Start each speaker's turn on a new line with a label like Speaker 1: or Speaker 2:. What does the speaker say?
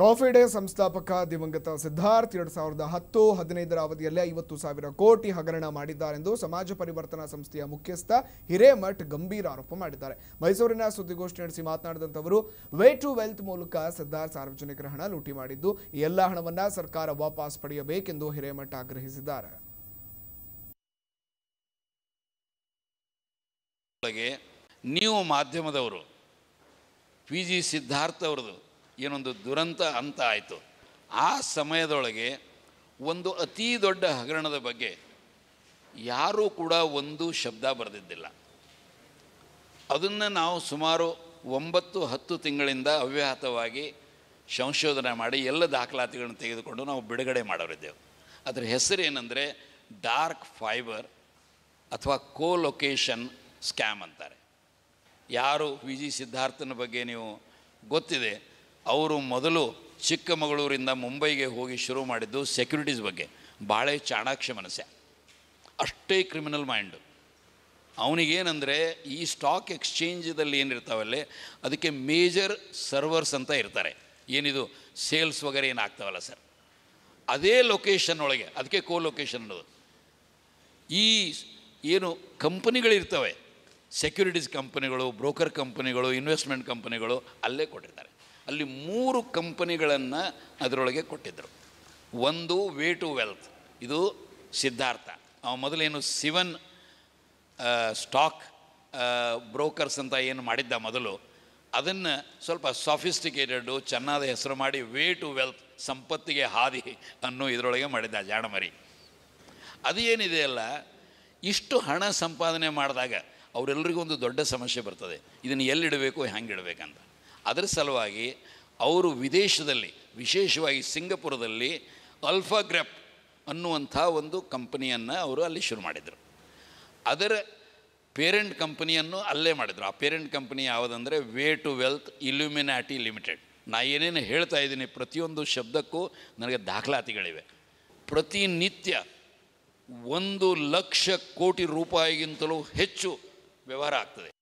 Speaker 1: coffee day ಸಂಸ್ಥಾಪಕ ದಿವಂಗತ ಸಿದ್ಧಾರ್ಥ್ ಎರಡು ಸಾವಿರದ ಹತ್ತು ಹದಿನೈದರ ಅವಧಿಯಲ್ಲಿ ಐವತ್ತು ಸಾವಿರ ಕೋಟಿ ಹಗರಣ ಮಾಡಿದ್ದಾರೆಂದು ಸಮಾಜ ಪರಿವರ್ತನಾ ಸಂಸ್ಥೆಯ ಮುಖ್ಯಸ್ಥ ಹಿರೇಮಠ್ ಗಂಭೀರ ಆರೋಪ ಮಾಡಿದ್ದಾರೆ ಮೈಸೂರಿನ ಸುದ್ದಿಗೋಷ್ಠಿ ನಡೆಸಿ ಮಾತನಾಡಿದಂಥವರು ವೇ ಟು ವೆಲ್ತ್ ಮೂಲಕ ಸಿದ್ಧಾರ್ಥ್ ಸಾರ್ವಜನಿಕರ ಹಣ ಲೂಟಿ ಮಾಡಿದ್ದು ಈ ಎಲ್ಲ ಹಣವನ್ನು ಸರ್ಕಾರ ವಾಪಸ್ ಪಡೆಯಬೇಕೆಂದು ಹಿರೇಮಠ್ ಆಗ್ರಹಿಸಿದ್ದಾರೆ
Speaker 2: ನೀವು ಮಾಧ್ಯಮದವರು ಪಿ ಜಿ ಸಿದ್ಧಾರ್ಥ ಅವರದು ಏನೊಂದು ದುರಂತ ಅಂತ ಆಯಿತು ಆ ಸಮಯದೊಳಗೆ ಒಂದು ಅತೀ ದೊಡ್ಡ ಹಗರಣದ ಬಗ್ಗೆ ಯಾರೂ ಕೂಡ ಒಂದು ಶಬ್ದ ಬರೆದಿದ್ದಿಲ್ಲ ಅದನ್ನು ನಾವು ಸುಮಾರು ಒಂಬತ್ತು ಹತ್ತು ತಿಂಗಳಿಂದ ಅವ್ಯಾಹತವಾಗಿ ಸಂಶೋಧನೆ ಮಾಡಿ ಎಲ್ಲ ದಾಖಲಾತಿಗಳನ್ನು ತೆಗೆದುಕೊಂಡು ನಾವು ಬಿಡುಗಡೆ ಮಾಡೋರಿದ್ದೆವು ಅದರ ಹೆಸರೇನೆಂದರೆ ಡಾರ್ಕ್ ಫೈಬರ್ ಅಥವಾ ಕೋಲೊಕೇಶನ್ ಸ್ಕ್ಯಾಮ್ ಅಂತಾರೆ ಯಾರು ವಿ ಜಿ ಸಿದ್ಧಾರ್ಥನ ಬಗ್ಗೆ ನೀವು ಗೊತ್ತಿದೆ ಅವರು ಮೊದಲು ಚಿಕ್ಕಮಗಳೂರಿಂದ ಮುಂಬೈಗೆ ಹೋಗಿ ಶುರು ಮಾಡಿದ್ದು ಸೆಕ್ಯೂರಿಟೀಸ್ ಬಗ್ಗೆ ಭಾಳ ಚಾಣಾಕ್ಷ ಮನಸ್ಸೆ ಅಷ್ಟೇ ಕ್ರಿಮಿನಲ್ ಮೈಂಡು ಅವನಿಗೇನೆಂದರೆ ಈ ಸ್ಟಾಕ್ ಎಕ್ಸ್ಚೇಂಜ್ದಲ್ಲಿ ಏನಿರ್ತಾವಲ್ಲೇ ಅದಕ್ಕೆ ಮೇಜರ್ ಸರ್ವರ್ಸ್ ಅಂತ ಇರ್ತಾರೆ ಏನಿದು ಸೇಲ್ಸ್ ವಗೇರೆ ಏನಾಗ್ತಾವಲ್ಲ ಸರ್ ಅದೇ ಲೊಕೇಶನ್ ಒಳಗೆ ಅದಕ್ಕೆ ಕೋ ಲೊಕೇಶನ್ ಅನ್ನೋದು ಈ ಏನು ಕಂಪನಿಗಳಿರ್ತವೆ ಸೆಕ್ಯೂರಿಟೀಸ್ ಕಂಪನಿಗಳು ಬ್ರೋಕರ್ ಕಂಪನಿಗಳು ಇನ್ವೆಸ್ಟ್ಮೆಂಟ್ ಕಂಪನಿಗಳು ಅಲ್ಲೇ ಕೊಟ್ಟಿರ್ತಾರೆ ಅಲ್ಲಿ ಮೂರು ಕಂಪನಿಗಳನ್ನು ಅದರೊಳಗೆ ಕೊಟ್ಟಿದ್ದರು ಒಂದು ವೇ ಟು ವೆಲ್ತ್ ಇದು ಸಿದ್ಧಾರ್ಥ ಅವ ಮೊದಲೇನು ಸಿವನ್ ಸ್ಟಾಕ್ ಬ್ರೋಕರ್ಸ್ ಅಂತ ಏನು ಮಾಡಿದ್ದ ಮೊದಲು ಅದನ್ನು ಸ್ವಲ್ಪ ಸಾಫಿಸ್ಟಿಕೇಟೆಡು ಚೆನ್ನಾದ ಹೆಸರು ಮಾಡಿ ವೇ ಟು ವೆಲ್ತ್ ಸಂಪತ್ತಿಗೆ ಹಾದಿ ಅನ್ನು ಇದರೊಳಗೆ ಮಾಡಿದ್ದ ಜಾಣಮರಿ ಅದು ಅಲ್ಲ ಇಷ್ಟು ಹಣ ಸಂಪಾದನೆ ಮಾಡಿದಾಗ ಅವರೆಲ್ಲರಿಗೂ ಒಂದು ದೊಡ್ಡ ಸಮಸ್ಯೆ ಬರ್ತದೆ ಇದನ್ನು ಎಲ್ಲಿಡಬೇಕು ಹೆಂಗಿಡಬೇಕಂತ ಅದರ ಸಲುವಾಗಿ ಅವರು ವಿದೇಶದಲ್ಲಿ ವಿಶೇಷವಾಗಿ ಸಿಂಗಪುರದಲ್ಲಿ ಅಲ್ಫಾಗ್ರಾಪ್ ಅನ್ನುವಂಥ ಒಂದು ಕಂಪನಿಯನ್ನು ಅವರು ಅಲ್ಲಿ ಶುರು ಮಾಡಿದರು ಅದರ ಪೇರೆಂಟ್ ಕಂಪನಿಯನ್ನು ಅಲ್ಲೇ ಮಾಡಿದರು ಆ ಪೇರೆಂಟ್ ಕಂಪನಿ ಯಾವುದಂದರೆ way to wealth illuminati limited ನಾ ಏನೇನು ಹೇಳ್ತಾ ಇದ್ದೀನಿ ಪ್ರತಿಯೊಂದು ಶಬ್ದಕ್ಕೂ ನನಗೆ ದಾಖಲಾತಿಗಳಿವೆ ಪ್ರತಿನಿತ್ಯ ಒಂದು ಲಕ್ಷ ಕೋಟಿ ರೂಪಾಯಿಗಿಂತಲೂ ಹೆಚ್ಚು ವ್ಯವಹಾರ ಆಗ್ತದೆ